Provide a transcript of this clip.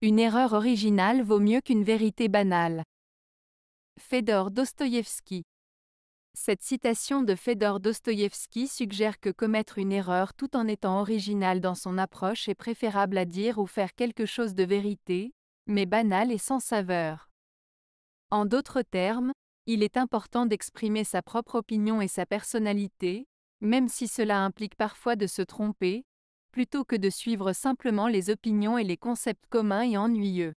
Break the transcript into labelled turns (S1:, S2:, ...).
S1: Une erreur originale vaut mieux qu'une vérité banale. Fédor Dostoïevski. Cette citation de Fédor Dostoïevski suggère que commettre une erreur tout en étant original dans son approche est préférable à dire ou faire quelque chose de vérité, mais banal et sans saveur. En d'autres termes, il est important d'exprimer sa propre opinion et sa personnalité, même si cela implique parfois de se tromper, plutôt que de suivre simplement les opinions et les concepts
S2: communs et ennuyeux.